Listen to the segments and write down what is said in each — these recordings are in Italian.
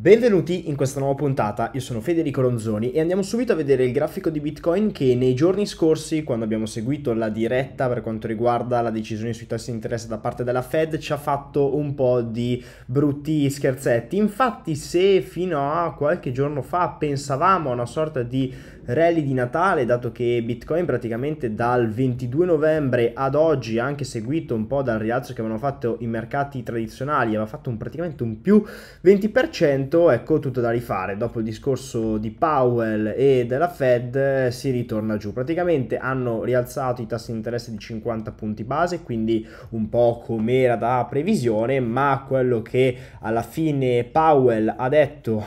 Benvenuti in questa nuova puntata, io sono Federico Ronzoni e andiamo subito a vedere il grafico di Bitcoin che nei giorni scorsi, quando abbiamo seguito la diretta per quanto riguarda la decisione sui tassi di interesse da parte della Fed, ci ha fatto un po' di brutti scherzetti. Infatti se fino a qualche giorno fa pensavamo a una sorta di rally di Natale, dato che Bitcoin praticamente dal 22 novembre ad oggi, anche seguito un po' dal rialzo che avevano fatto i mercati tradizionali, aveva fatto un, praticamente un più 20%, momento, ecco, tutto da rifare. Dopo il discorso di Powell e della Fed eh, si ritorna giù. Praticamente hanno rialzato i tassi di interesse di 50 punti base, quindi un po' come era da previsione, ma quello che alla fine Powell ha detto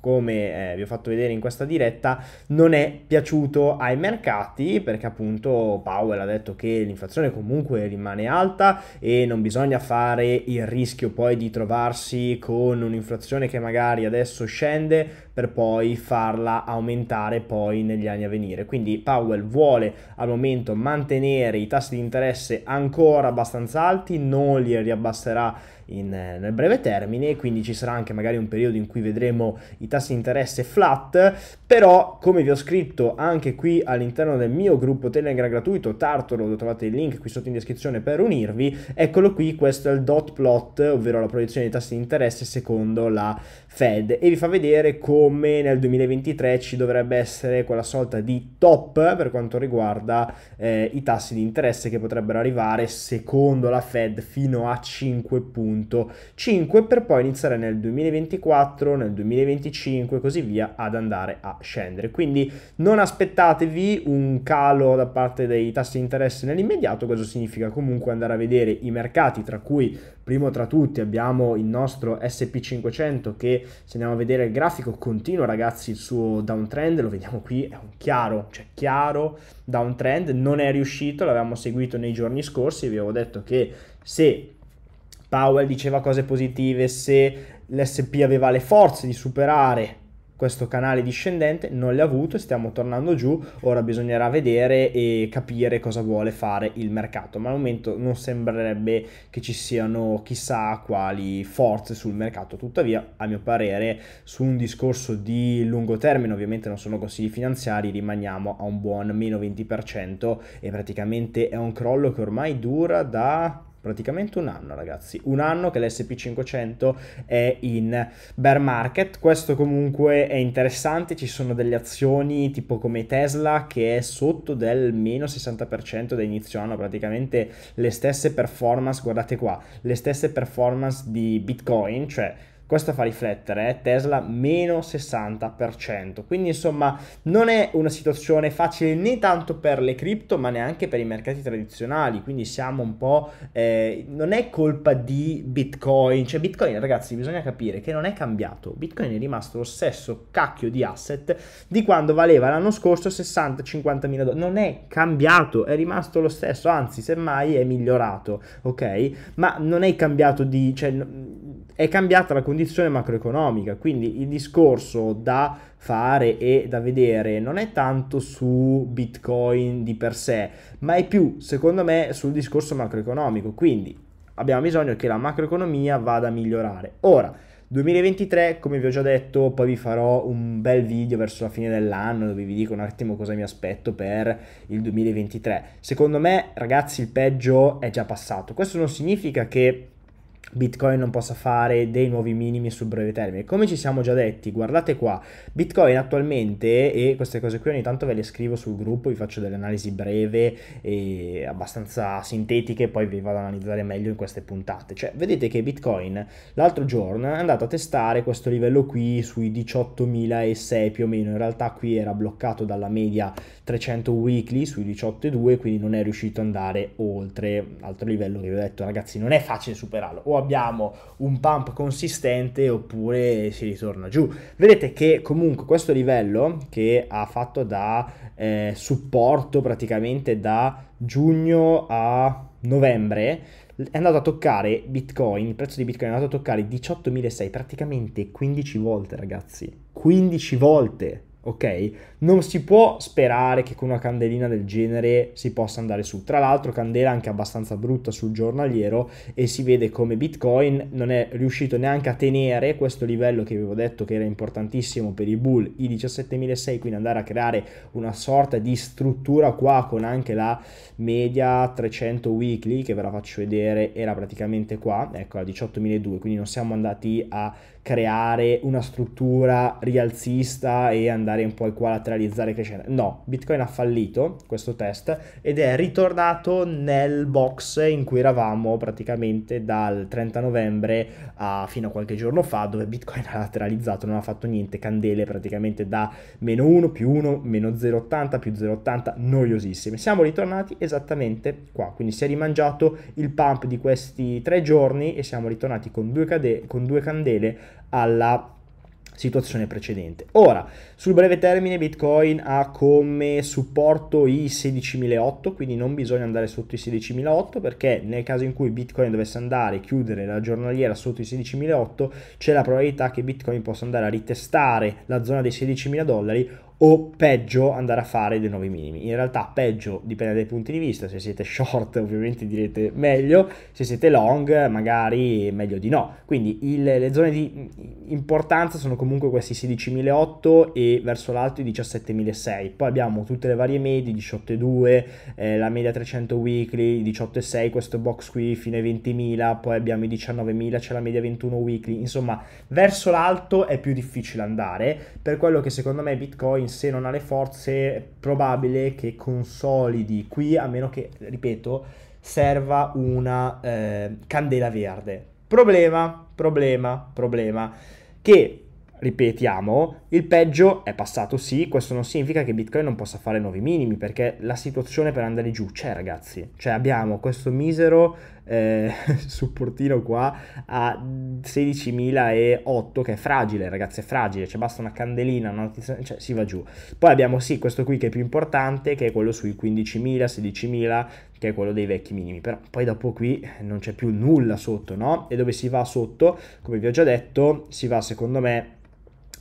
come eh, vi ho fatto vedere in questa diretta, non è piaciuto ai mercati perché appunto Powell ha detto che l'inflazione comunque rimane alta e non bisogna fare il rischio poi di trovarsi con un'inflazione che magari adesso scende per poi farla aumentare poi negli anni a venire. Quindi Powell vuole al momento mantenere i tassi di interesse ancora abbastanza alti, non li riabbasserà in, eh, nel breve termine, quindi ci sarà anche magari un periodo in cui vedremo i tassi di interesse flat, però come vi ho scritto anche qui all'interno del mio gruppo Telegram gratuito, Tartaro, dove trovate il link qui sotto in descrizione per unirvi, eccolo qui, questo è il dot plot, ovvero la proiezione dei tassi di interesse secondo la Fed e vi fa vedere come nel 2023 ci dovrebbe essere quella sorta di top per quanto riguarda eh, i tassi di interesse che potrebbero arrivare secondo la Fed fino a 5 punti appunto 5 per poi iniziare nel 2024, nel 2025 e così via ad andare a scendere. Quindi non aspettatevi un calo da parte dei tassi di interesse nell'immediato, cosa significa comunque andare a vedere i mercati tra cui primo tra tutti abbiamo il nostro SP500 che se andiamo a vedere il grafico continua ragazzi il suo downtrend, lo vediamo qui, è un chiaro, cioè chiaro downtrend, non è riuscito, l'avevamo seguito nei giorni scorsi, vi avevo detto che se Powell diceva cose positive, se l'SP aveva le forze di superare questo canale discendente non l'ha avuto e stiamo tornando giù, ora bisognerà vedere e capire cosa vuole fare il mercato, ma al momento non sembrerebbe che ci siano chissà quali forze sul mercato, tuttavia a mio parere su un discorso di lungo termine, ovviamente non sono consigli finanziari, rimaniamo a un buon meno 20% e praticamente è un crollo che ormai dura da praticamente un anno ragazzi, un anno che l'SP500 è in bear market, questo comunque è interessante, ci sono delle azioni tipo come Tesla che è sotto del meno 60% da inizio anno, praticamente le stesse performance, guardate qua, le stesse performance di Bitcoin, cioè questo fa riflettere, eh? Tesla meno 60%. Quindi insomma non è una situazione facile né tanto per le cripto ma neanche per i mercati tradizionali. Quindi siamo un po'... Eh, non è colpa di Bitcoin. Cioè Bitcoin ragazzi bisogna capire che non è cambiato. Bitcoin è rimasto lo stesso cacchio di asset di quando valeva l'anno scorso 60-50 mila dollari. Non è cambiato, è rimasto lo stesso. Anzi semmai è migliorato, ok? Ma non è cambiato di... Cioè, è cambiata la condizione macroeconomica, quindi il discorso da fare e da vedere non è tanto su Bitcoin di per sé, ma è più, secondo me, sul discorso macroeconomico. Quindi abbiamo bisogno che la macroeconomia vada a migliorare. Ora, 2023, come vi ho già detto, poi vi farò un bel video verso la fine dell'anno dove vi dico un attimo cosa mi aspetto per il 2023. Secondo me, ragazzi, il peggio è già passato. Questo non significa che Bitcoin non possa fare dei nuovi minimi sul breve termine. Come ci siamo già detti, guardate qua, Bitcoin attualmente, e queste cose qui ogni tanto ve le scrivo sul gruppo, vi faccio delle analisi breve e abbastanza sintetiche, poi vi vado ad analizzare meglio in queste puntate. Cioè, vedete che Bitcoin l'altro giorno è andato a testare questo livello qui sui 18.006 più o meno, in realtà qui era bloccato dalla media 300 weekly sui 18.2, quindi non è riuscito ad andare oltre, altro livello che vi ho detto ragazzi, non è facile superarlo o abbiamo un pump consistente oppure si ritorna giù. Vedete che comunque questo livello che ha fatto da eh, supporto praticamente da giugno a novembre è andato a toccare Bitcoin, il prezzo di Bitcoin è andato a toccare 18.600, praticamente 15 volte ragazzi, 15 volte ok? Non si può sperare che con una candelina del genere si possa andare su. Tra l'altro, candela anche abbastanza brutta sul giornaliero e si vede come Bitcoin non è riuscito neanche a tenere questo livello che avevo detto che era importantissimo per i bull, i 17.600, quindi andare a creare una sorta di struttura qua con anche la media 300 weekly che ve la faccio vedere, era praticamente qua, ecco, la 18.200, quindi non siamo andati a creare una struttura rialzista e andare un po' qua a lateralizzare crescendo. No, Bitcoin ha fallito questo test ed è ritornato nel box in cui eravamo praticamente dal 30 novembre a fino a qualche giorno fa dove Bitcoin ha lateralizzato, non ha fatto niente, candele praticamente da meno 1 più 1, meno 0,80 più 0,80, noiosissime. Siamo ritornati esattamente qua, quindi si è rimangiato il pump di questi tre giorni e siamo ritornati con due, cade- con due candele alla situazione precedente. Ora, sul breve termine Bitcoin ha come supporto i 16.008, quindi non bisogna andare sotto i 16.008 perché nel caso in cui Bitcoin dovesse andare e chiudere la giornaliera sotto i 16.008 c'è la probabilità che Bitcoin possa andare a ritestare la zona dei 16.000 dollari o peggio andare a fare dei nuovi minimi. In realtà peggio dipende dai punti di vista, se siete short ovviamente direte meglio, se siete long magari meglio di no. Quindi il, le zone di importanza sono comunque questi 16.008 e verso l'alto i 17.006. Poi abbiamo tutte le varie medie, 18.2, eh, la media 300 weekly, 18.6, questo box qui fino ai 20.000, poi abbiamo i 19.000, c'è la media 21 weekly. Insomma, verso l'alto è più difficile andare, per quello che secondo me Bitcoin se non ha le forze è probabile che consolidi qui a meno che, ripeto, serva una eh, candela verde. Problema, problema, problema. Che, ripetiamo, il peggio è passato sì, questo non significa che Bitcoin non possa fare nuovi minimi perché la situazione per andare giù c'è ragazzi. Cioè abbiamo questo misero eh, supportino qua a 16.008 che è fragile ragazzi è fragile cioè basta una candelina una notizia, cioè, si va giù poi abbiamo sì questo qui che è più importante che è quello sui 15.000 16.000 che è quello dei vecchi minimi però poi dopo qui non c'è più nulla sotto no e dove si va sotto come vi ho già detto si va secondo me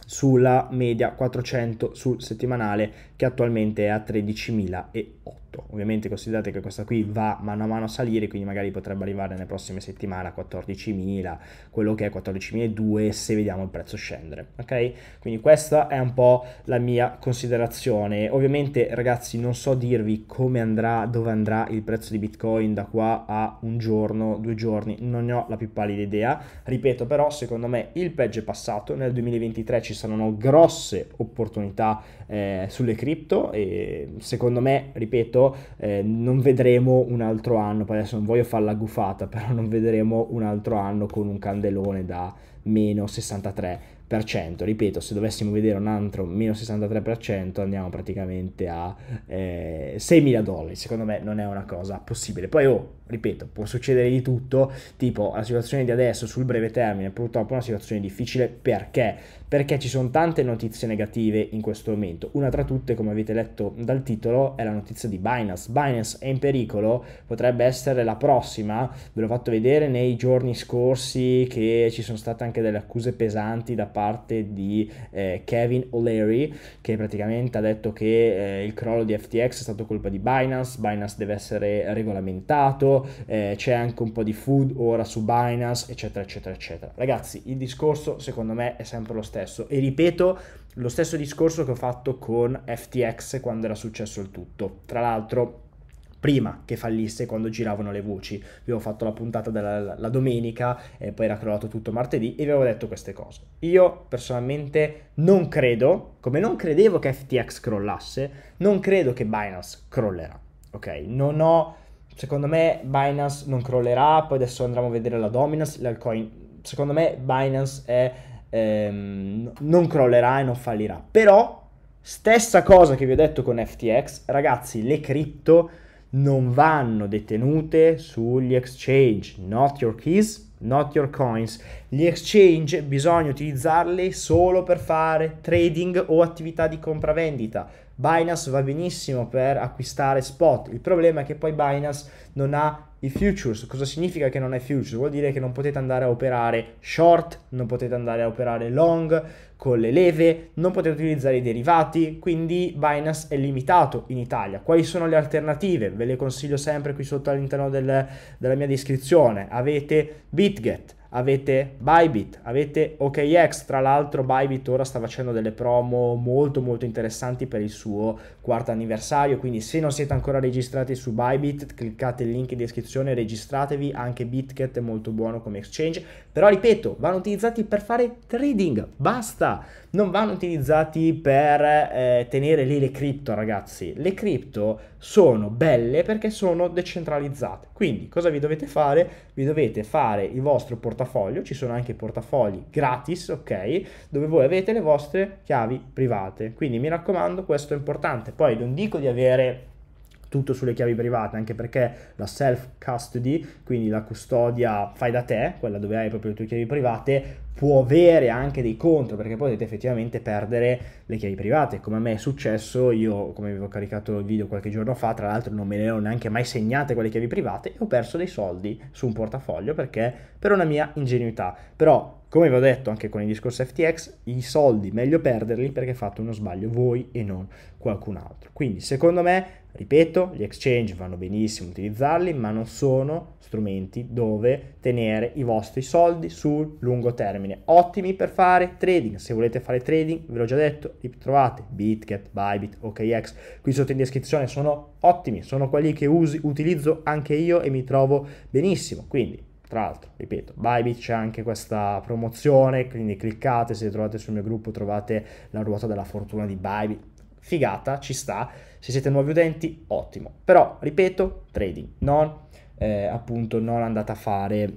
sulla media 400 sul settimanale che attualmente è a 13.008 tutto. Ovviamente considerate che questa qui va mano a mano a salire, quindi magari potrebbe arrivare nelle prossime settimane a 14.000, quello che è 14.002 se vediamo il prezzo scendere, ok? Quindi questa è un po' la mia considerazione. Ovviamente ragazzi non so dirvi come andrà, dove andrà il prezzo di Bitcoin da qua a un giorno, due giorni, non ne ho la più pallida idea. Ripeto però, secondo me il peggio è passato, nel 2023 ci saranno grosse opportunità eh, sulle cripto e secondo me, ripeto, momento eh, non vedremo un altro anno, poi adesso non voglio fare la gufata, però non vedremo un altro anno con un candelone da meno 63%. Ripeto, se dovessimo vedere un altro meno 63% andiamo praticamente a eh, 6.000 dollari, secondo me non è una cosa possibile. Poi oh, ripeto, può succedere di tutto, tipo la situazione di adesso sul breve termine purtroppo è una situazione difficile perché? Perché ci sono tante notizie negative in questo momento, una tra tutte come avete letto dal titolo è la notizia di Binance, Binance è in pericolo, potrebbe essere la prossima, ve l'ho fatto vedere nei giorni scorsi che ci sono state anche delle accuse pesanti da parte di eh, Kevin O'Leary che praticamente ha detto che eh, il crollo di FTX è stato colpa di Binance, Binance deve essere regolamentato, eh, c'è anche un po' di food ora su Binance, eccetera, eccetera, eccetera. Ragazzi, il discorso secondo me è sempre lo stesso e ripeto lo stesso discorso che ho fatto con FTX quando era successo il tutto. Tra l'altro prima che fallisse quando giravano le voci. Vi ho fatto la puntata della la domenica e poi era crollato tutto martedì e vi avevo detto queste cose. Io personalmente non credo, come non credevo che FTX crollasse, non credo che Binance crollerà. Ok, non ho secondo me Binance non crollerà, poi adesso andremo a vedere la dominance, l'alcoin, secondo me Binance è, ehm, non crollerà e non fallirà. Però, stessa cosa che vi ho detto con FTX, ragazzi, le cripto non vanno detenute sugli exchange, not your keys, not your coins. Gli exchange bisogna utilizzarli solo per fare trading o attività di compravendita Binance va benissimo per acquistare spot, il problema è che poi Binance non ha i futures. Cosa significa che non è futures? Vuol dire che non potete andare a operare short, non potete andare a operare long, con le leve, non potete utilizzare i derivati, quindi Binance è limitato in Italia. Quali sono le alternative? Ve le consiglio sempre qui sotto all'interno del, della mia descrizione. Avete BitGet, avete Bybit, avete OKX, tra l'altro Bybit ora sta facendo delle promo molto molto interessanti per il suo quarto anniversario, quindi se non siete ancora registrati su Bybit cliccate il link in descrizione, registratevi, anche BitGet è molto buono come exchange, però ripeto, vanno utilizzati per fare trading, basta! realtà non vanno utilizzati per eh, tenere lì le cripto, ragazzi. Le cripto sono belle perché sono decentralizzate. Quindi cosa vi dovete fare? Vi dovete fare il vostro portafoglio, ci sono anche portafogli gratis, ok? Dove voi avete le vostre chiavi private. Quindi mi raccomando, questo è importante. Poi non dico di avere tutto sulle chiavi private, anche perché la self custody, quindi la custodia fai da te, quella dove hai proprio le tue chiavi private, può avere anche dei contro perché potete effettivamente perdere le chiavi private come a me è successo io come avevo caricato il video qualche giorno fa tra l'altro non me ne ero neanche mai segnate quelle chiavi private e ho perso dei soldi su un portafoglio perché per una mia ingenuità però come vi ho detto anche con il discorso FTX, i soldi meglio perderli perché fate uno sbaglio voi e non qualcun altro. Quindi secondo me Ripeto, gli exchange vanno benissimo utilizzarli, ma non sono strumenti dove tenere i vostri soldi sul lungo termine. Ottimi per fare trading. Se volete fare trading, ve l'ho già detto, li trovate BitGet, Bybit, OKX. Qui sotto in descrizione sono ottimi, sono quelli che usi, utilizzo anche io e mi trovo benissimo. Quindi tra l'altro, ripeto, Bybit c'è anche questa promozione, quindi cliccate, se trovate sul mio gruppo trovate la ruota della fortuna di Bybit. Figata, ci sta se siete nuovi utenti, ottimo. Però, ripeto, trading, non eh, appunto non andate a fare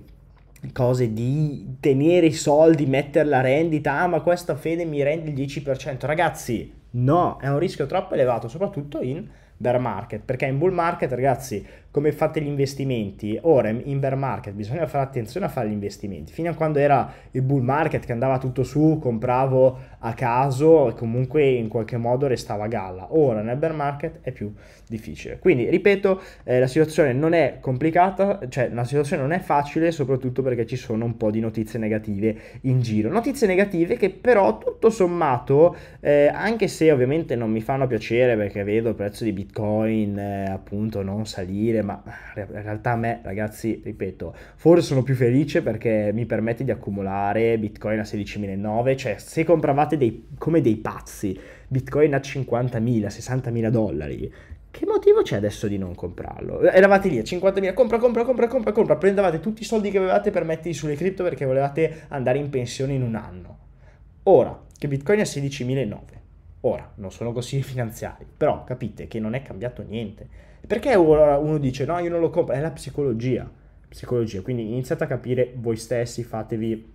cose di tenere i soldi, mettere la rendita, ah ma questa fede mi rende il 10%. Ragazzi, no, è un rischio troppo elevato, soprattutto in bear market, perché in bull market, ragazzi, come fate gli investimenti? Ora in bear market bisogna fare attenzione a fare gli investimenti. Fino a quando era il bull market che andava tutto su, compravo a caso e comunque in qualche modo restava a galla. Ora nel bear market è più difficile. Quindi, ripeto, eh, la situazione non è complicata, cioè la situazione non è facile, soprattutto perché ci sono un po' di notizie negative in giro. Notizie negative che però tutto sommato, eh, anche se ovviamente non mi fanno piacere perché vedo il prezzo di Bitcoin bitcoin eh, appunto non salire, ma in realtà a me ragazzi, ripeto, forse sono più felice perché mi permette di accumulare bitcoin a 16.009, cioè se compravate dei, come dei pazzi bitcoin a 50.000, 60.000 dollari, che motivo c'è adesso di non comprarlo? Eravate lì a 50.000, compra, compra, compra, compra, compra, prendevate tutti i soldi che avevate per metterli sulle cripto perché volevate andare in pensione in un anno. Ora, che Bitcoin a 16.009, Ora, non sono consigli finanziari, però capite che non è cambiato niente. Perché uno dice no, io non lo compro? È la psicologia. Psicologia, quindi iniziate a capire voi stessi, fatevi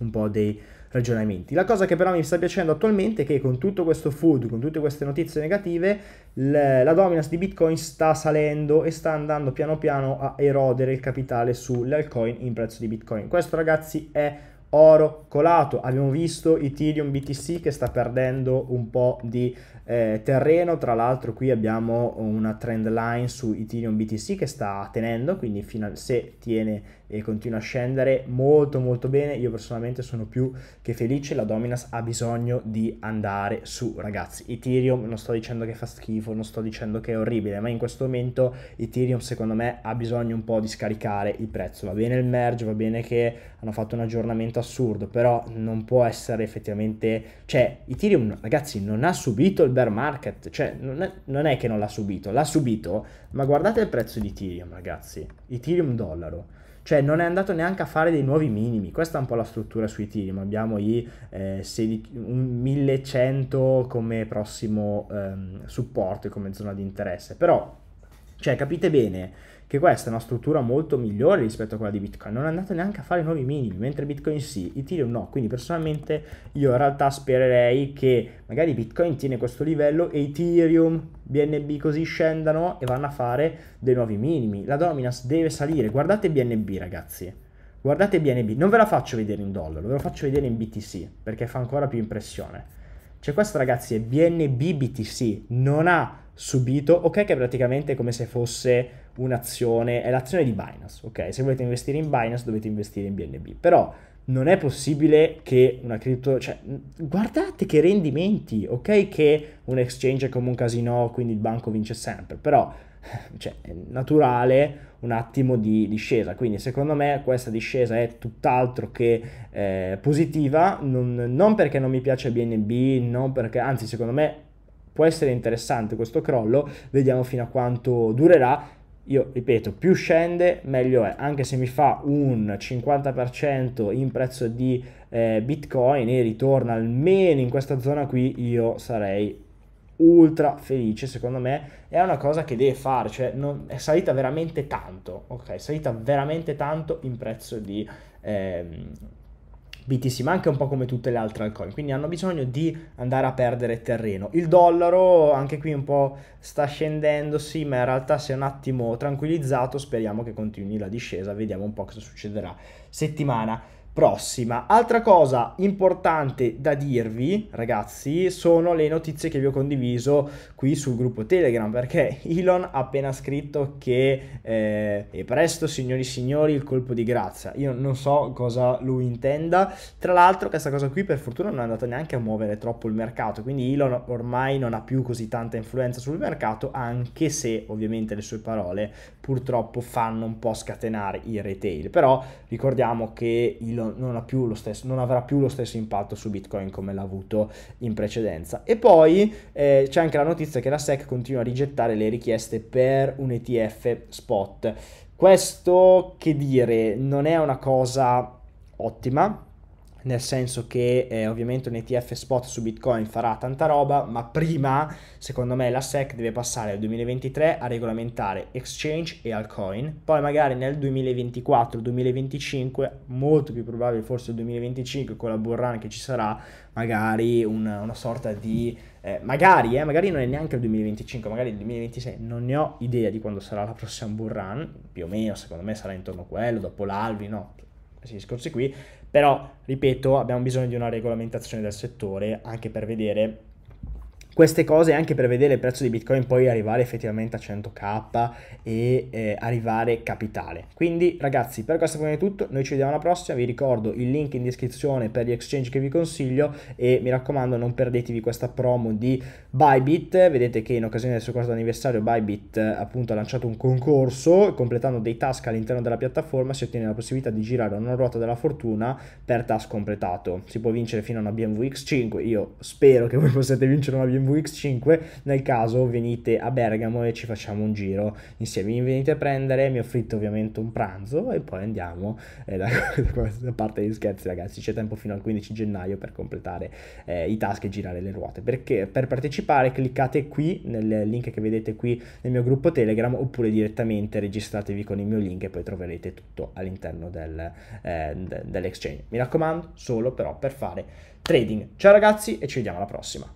un po' dei ragionamenti. La cosa che però mi sta piacendo attualmente è che con tutto questo food, con tutte queste notizie negative, la dominance di Bitcoin sta salendo e sta andando piano piano a erodere il capitale sull'alcoin in prezzo di Bitcoin. Questo ragazzi è oro colato, abbiamo visto Ethereum BTC che sta perdendo un po' di eh, terreno, tra l'altro qui abbiamo una trend line su Ethereum BTC che sta tenendo, quindi fino a, se tiene e continua a scendere molto molto bene, io personalmente sono più che felice, la dominance ha bisogno di andare su ragazzi, Ethereum non sto dicendo che fa schifo, non sto dicendo che è orribile, ma in questo momento Ethereum secondo me ha bisogno un po' di scaricare il prezzo, va bene il merge, va bene che hanno fatto un aggiornamento assurdo, però non può essere effettivamente, cioè Ethereum ragazzi non ha subito il bear market, cioè non è, non è che non l'ha subito, l'ha subito, ma guardate il prezzo di Ethereum ragazzi, Ethereum dollaro, cioè non è andato neanche a fare dei nuovi minimi, questa è un po' la struttura su Ethereum, abbiamo i eh, 16, 1100 come prossimo ehm, supporto come zona di interesse, però cioè, capite bene che questa è una struttura molto migliore rispetto a quella di Bitcoin. Non è andato neanche a fare nuovi minimi, mentre Bitcoin sì, Ethereum no. Quindi personalmente io in realtà spererei che magari Bitcoin tiene questo livello e Ethereum, BNB così scendano e vanno a fare dei nuovi minimi. La dominance deve salire. Guardate BNB ragazzi. Guardate BNB, non ve la faccio vedere in dollaro, ve la faccio vedere in BTC perché fa ancora più impressione. Cioè questa ragazzi è BNB BTC, non ha subito, ok che praticamente è come se fosse un'azione, è l'azione di Binance, ok? Se volete investire in Binance dovete investire in BNB, però non è possibile che una cripto, cioè guardate che rendimenti, ok che un exchange è come un casino, quindi il banco vince sempre, però cioè, è naturale un attimo di discesa. Quindi, secondo me, questa discesa è tutt'altro che eh, positiva. Non, non, perché non mi piace BNB, non perché, anzi, secondo me può essere interessante questo crollo, vediamo fino a quanto durerà. Io ripeto, più scende meglio è, anche se mi fa un 50% in prezzo di eh, Bitcoin e ritorna almeno in questa zona qui, io sarei ultra felice secondo me è una cosa che deve fare cioè non, è salita veramente tanto ok è salita veramente tanto in prezzo di eh, BTC, ma anche un po' come tutte le altre altcoin, quindi hanno bisogno di andare a perdere terreno. Il dollaro anche qui un po' sta scendendo, sì, ma in realtà si è un attimo tranquillizzato, speriamo che continui la discesa, vediamo un po' cosa succederà settimana prossima. Altra cosa importante da dirvi, ragazzi, sono le notizie che vi ho condiviso qui sul gruppo Telegram, perché Elon ha appena scritto che eh, è presto, signori e signori, il colpo di grazia. Io non so cosa lui intenda. Tra l'altro, questa cosa qui per fortuna non è andata neanche a muovere troppo il mercato, quindi Elon ormai non ha più così tanta influenza sul mercato, anche se ovviamente le sue parole purtroppo fanno un po' scatenare i retail, però ricordiamo che Elon non, più stesso, non avrà più lo stesso impatto su Bitcoin come l'ha avuto in precedenza. E poi eh, c'è anche la notizia che la SEC continua a rigettare le richieste per un ETF spot. Questo che dire, non è una cosa ottima nel senso che eh, ovviamente un ETF spot su Bitcoin farà tanta roba, ma prima, secondo me, la SEC deve passare al 2023 a regolamentare exchange e altcoin, poi magari nel 2024-2025, molto più probabile forse il 2025 con la bull che ci sarà, magari una, una sorta di... Eh, magari, eh, magari non è neanche il 2025, magari il 2026, non ne ho idea di quando sarà la prossima bull run, più o meno secondo me sarà intorno a quello, dopo l'alvi, no? questi discorsi qui, però ripeto abbiamo bisogno di una regolamentazione del settore anche per vedere queste cose anche per vedere il prezzo di Bitcoin poi arrivare effettivamente a 100k e eh, arrivare capitale. Quindi ragazzi, per questo è tutto, noi ci vediamo alla prossima, vi ricordo il link in descrizione per gli exchange che vi consiglio e mi raccomando non perdetevi questa promo di Bybit, vedete che in occasione del suo quarto anniversario Bybit appunto ha lanciato un concorso completando dei task all'interno della piattaforma si ottiene la possibilità di girare una ruota della fortuna per task completato, si può vincere fino a una BMW X5, io spero che voi possiate vincere una BMW MVX5 nel caso venite a Bergamo e ci facciamo un giro insieme. Mi venite a prendere, mi offrite ovviamente un pranzo e poi andiamo eh, da, da parte degli scherzi ragazzi, c'è tempo fino al 15 gennaio per completare eh, i task e girare le ruote. Perché per partecipare cliccate qui nel link che vedete qui nel mio gruppo Telegram oppure direttamente registratevi con il mio link e poi troverete tutto all'interno del, eh, dell'exchange. Mi raccomando, solo però per fare trading. Ciao ragazzi e ci vediamo alla prossima.